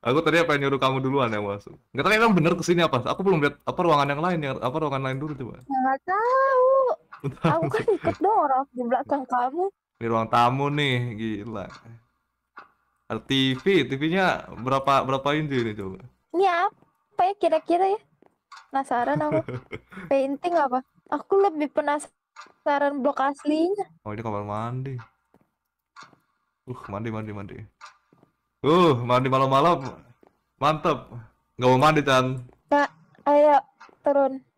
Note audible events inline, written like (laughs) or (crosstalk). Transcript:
Aku tadi apa nyuruh kamu duluan yang masuk. Enggak tahu emang bener kesini apa? Aku belum lihat apa ruangan yang lain yang apa ruangan lain dulu coba. Enggak ya, tahu. aku kan ikut dorong di belakang kamu. Di ruang tamu nih, gila. Ada TV, TV-nya berapa berapa inci ini coba? Ini apa ya kira-kira ya? Penasaran aku. (laughs) Painting apa? Aku lebih penasaran blok aslinya. Oh, ini kamar mandi. Uh, mandi mandi mandi. Uh, mandi malam-malam. Mantap. Nggak mau mandi, Tan. Pak, ayo turun.